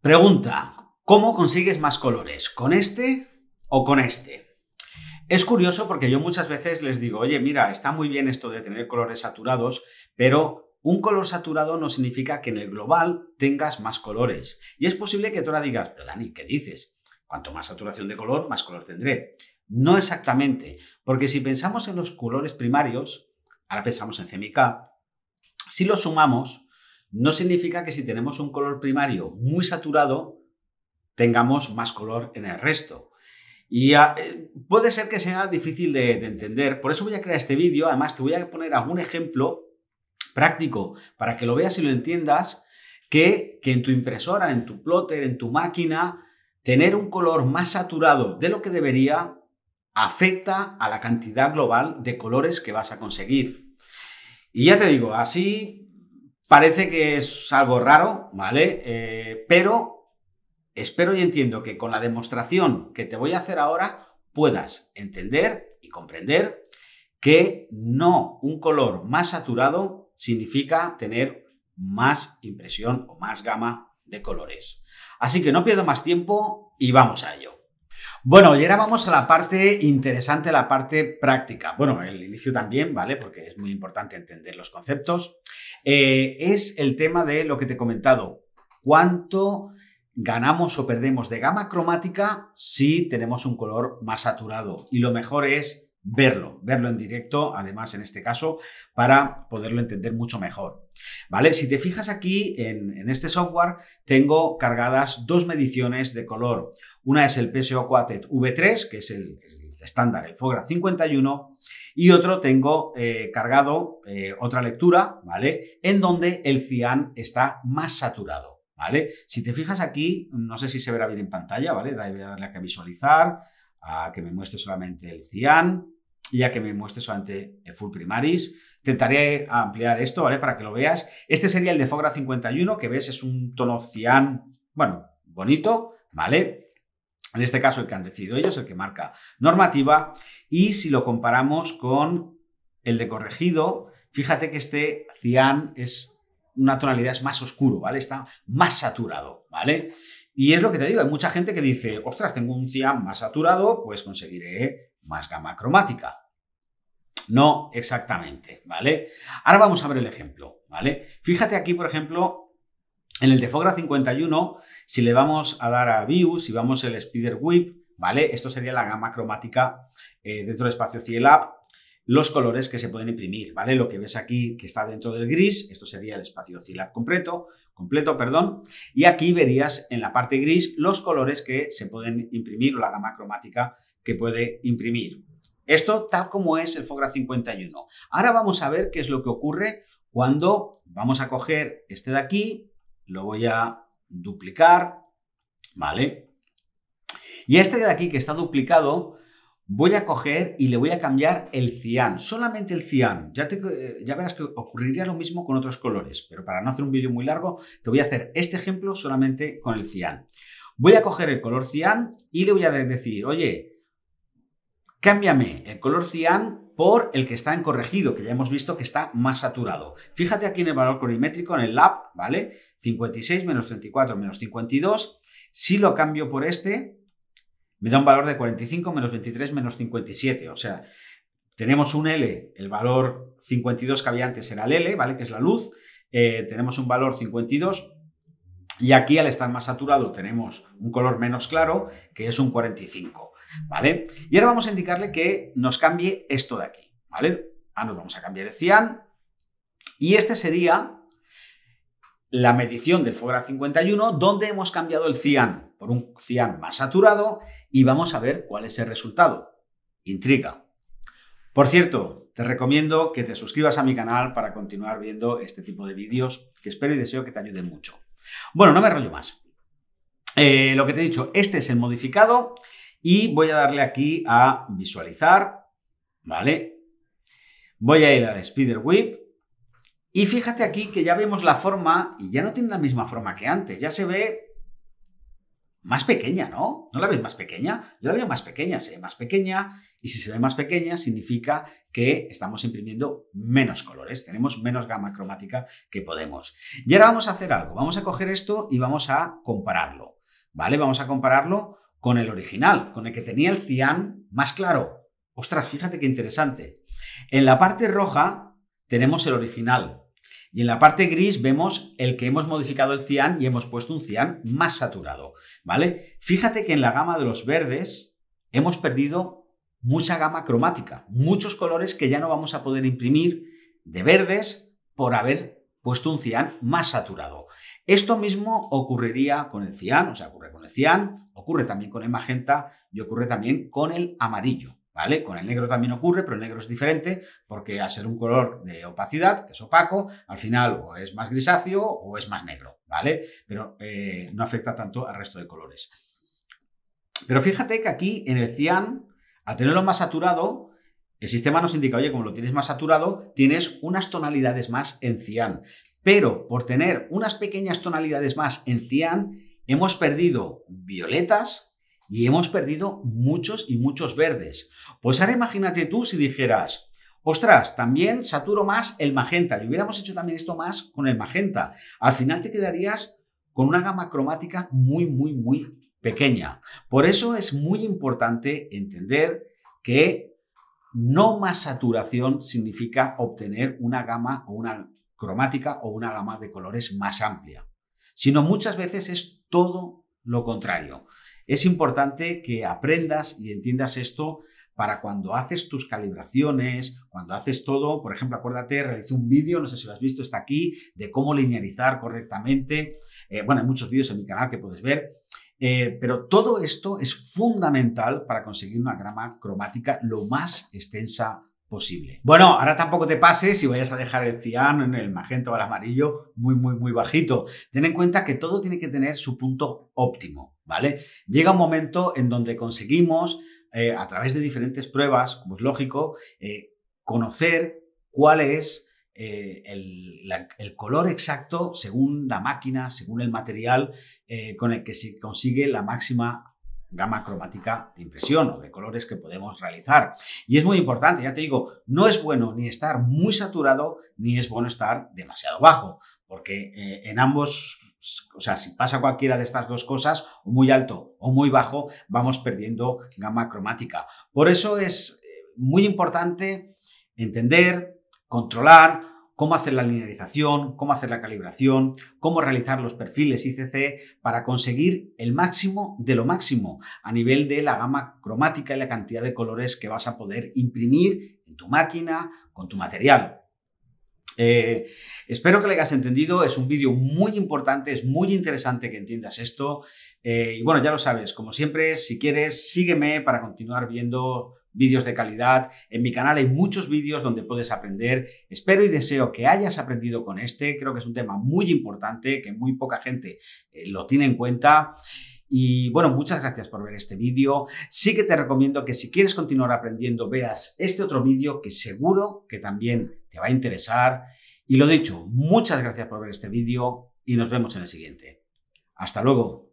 Pregunta, ¿cómo consigues más colores? ¿Con este o con este? Es curioso porque yo muchas veces les digo, oye, mira, está muy bien esto de tener colores saturados, pero un color saturado no significa que en el global tengas más colores. Y es posible que tú ahora digas, pero Dani, ¿qué dices? Cuanto más saturación de color, más color tendré. No exactamente, porque si pensamos en los colores primarios, ahora pensamos en CMYK, si los sumamos, no significa que si tenemos un color primario muy saturado, tengamos más color en el resto. Y ah, eh, puede ser que sea difícil de, entender, por eso voy a crear este vídeo, además te voy a poner algún ejemplo práctico para que lo veas y lo entiendas, que, que en tu impresora, en tu plotter, en tu máquina, tener un color más saturado de lo que debería afecta a la cantidad global de colores que vas a conseguir. Y ya te digo, así Parece que es algo raro, ¿vale? Eh, pero espero y entiendo que con la demostración que te voy a hacer ahora puedas entender y comprender que no un color más saturado significa tener más impresión o más gama de colores. Así que no pierdo más tiempo y vamos a ello. Bueno, y ahora vamos a la parte interesante, la parte práctica. Bueno, el inicio también, ¿vale? Porque es muy importante entender los conceptos. Eh, es el tema de lo que te he comentado. ¿Cuánto ganamos o perdemos de gama cromática si tenemos un color más saturado? Y lo mejor es verlo, verlo en directo, además en este caso, para poderlo entender mucho mejor. ¿Vale? Si te fijas aquí en, este software, tengo cargadas dos mediciones de color. Una es el PSO 4 V3, que es el, estándar, el Fogra 51, y otro tengo eh, cargado eh, otra lectura, ¿vale? En donde el cian está más saturado, ¿vale? Si te fijas aquí, no sé si se verá bien en pantalla, ¿vale? Voy a darle a visualizar, a que me muestre solamente el cian, y a que me muestre solamente el eh, full primaris. Intentaré ampliar esto, ¿vale? Para que lo veas. Este sería el de Fogra 51, que ves, es un tono cian, bueno, bonito, ¿vale? en este caso el que han decidido ellos, el que marca normativa, y si lo comparamos con el de corregido, fíjate que este cian es una tonalidad es más oscuro, ¿vale? Está más saturado, ¿vale? Y es lo que te digo, hay mucha gente que dice, ostras, tengo un cian más saturado, pues conseguiré más gama cromática. No exactamente, ¿vale? Ahora vamos a ver el ejemplo, ¿vale? Fíjate aquí, por ejemplo, en el de Fogra 51, si le vamos a dar a View, si vamos el Speeder Whip, ¿vale? Esto sería la gama cromática eh, dentro del Espacio Cielab, los colores que se pueden imprimir, ¿vale? Lo que ves aquí que está dentro del gris, esto sería el espacio Cielab completo, completo, perdón, y aquí verías en la parte gris los colores que se pueden imprimir o la gama cromática que puede imprimir. Esto tal como es el Fogra 51. Ahora vamos a ver qué es lo que ocurre cuando vamos a coger este de aquí, lo voy a duplicar, ¿vale? Y este de aquí que está duplicado, voy a coger y le voy a cambiar el cian, solamente el cian. Ya, eh, ya verás que ocurriría lo mismo con otros colores, pero para no hacer un vídeo muy largo, te voy a hacer este ejemplo solamente con el cian. Voy a coger el color cian y le voy a decir, oye, Cámbiame el color cian por el que está en corregido, que ya hemos visto que está más saturado. Fíjate aquí en el valor colorimétrico, en el lab, ¿vale? 56 menos 34 menos 52. Si lo cambio por este, me da un valor de 45 menos 23 menos 57. O sea, tenemos un L, el valor 52 que había antes era el L, ¿vale? Que es la luz. Eh, tenemos un valor 52, y aquí al estar más saturado tenemos un color menos claro, que es un 45. ¿vale? Y ahora vamos a indicarle que nos cambie esto de aquí, ¿vale? Ah, nos vamos a cambiar el cian. Y este sería la medición del Fogra 51, donde hemos cambiado el cian por un cian más saturado y vamos a ver cuál es el resultado. Intriga. Por cierto, te recomiendo que te suscribas a mi canal para continuar viendo este tipo de vídeos que espero y deseo que te ayuden mucho. Bueno, no me rollo más. Eh, lo que te he dicho, este es el modificado y voy a darle aquí a visualizar, ¿vale? Voy a ir a Spider Whip. Y fíjate aquí que ya vemos la forma y ya no tiene la misma forma que antes. Ya se ve más pequeña, ¿no? ¿No la veis más pequeña? Yo la veo más pequeña, se ve más pequeña y si se ve más pequeña significa que estamos imprimiendo menos colores, tenemos menos gama cromática que podemos. Y ahora vamos a hacer algo, vamos a coger esto y vamos a compararlo, ¿vale? Vamos a compararlo con el original, con el que tenía el cian más claro. Ostras, fíjate qué interesante. En la parte roja tenemos el original y en la parte gris vemos el que hemos modificado el cian y hemos puesto un cian más saturado, ¿vale? Fíjate que en la gama de los verdes hemos perdido mucha gama cromática, muchos colores que ya no vamos a poder imprimir de verdes por haber puesto un cian más saturado. Esto mismo ocurriría con el cian, o sea, ocurre con el cian, ocurre también con el magenta y ocurre también con el amarillo. ¿Vale? Con el negro también ocurre, pero el negro es diferente porque al ser un color de opacidad, que es opaco, al final o es más grisáceo o es más negro, ¿vale? Pero eh, no afecta tanto al resto de colores. Pero fíjate que aquí en el cian, al tenerlo más saturado, el sistema nos indica, oye, como lo tienes más saturado, tienes unas tonalidades más en cian. Pero por tener unas pequeñas tonalidades más en cian, hemos perdido violetas y hemos perdido muchos y muchos verdes. Pues ahora imagínate tú si dijeras, ostras, también saturo más el magenta. Y hubiéramos hecho también esto más con el magenta. Al final te quedarías con una gama cromática muy, muy, muy pequeña. Por eso es muy importante entender que no más saturación significa obtener una gama o una cromática o una gama de colores más amplia, sino muchas veces es todo lo contrario. Es importante que aprendas y entiendas esto para cuando haces tus calibraciones, cuando haces todo, por ejemplo, acuérdate, realicé un vídeo, no sé si lo has visto, está aquí, de cómo linearizar correctamente. Eh, bueno, hay muchos vídeos en mi canal que puedes ver. Eh, pero todo esto es fundamental para conseguir una gama cromática lo más extensa posible. Bueno, ahora tampoco te pases si vayas a dejar el cian, el magento o el amarillo muy, muy, muy bajito. Ten en cuenta que todo tiene que tener su punto óptimo, ¿vale? Llega un momento en donde conseguimos, eh, a través de diferentes pruebas, como es lógico, eh, conocer cuál es eh, el, color exacto según la máquina, según el material con el que se consigue la máxima gama cromática de impresión o de colores que podemos realizar. Y es muy importante, ya te digo, no es bueno ni estar muy saturado ni es bueno estar demasiado bajo, porque eh, en ambos, o sea, si pasa cualquiera de estas dos cosas, o muy alto o muy bajo, vamos perdiendo gama cromática. Por eso es eh, muy importante entender, controlar, cómo hacer la linealización, cómo hacer la calibración, cómo realizar los perfiles ICC para conseguir el máximo de lo máximo a nivel de la gama cromática y la cantidad de colores que vas a poder imprimir en tu máquina con tu material. Eh, espero que lo hayas entendido, es un vídeo muy importante, es muy interesante que entiendas esto. Eh, y bueno, ya lo sabes, como siempre, si quieres, sígueme para continuar viendo vídeos de calidad. En mi canal hay muchos vídeos donde puedes aprender. Espero y deseo que hayas aprendido con este. Creo que es un tema muy importante, que muy poca gente eh, lo tiene en cuenta. Y bueno, muchas gracias por ver este vídeo. Sí que te recomiendo que si quieres continuar aprendiendo, veas este otro vídeo que seguro que también te va a interesar. Y lo dicho, muchas gracias por ver este vídeo y nos vemos en el siguiente. Hasta luego.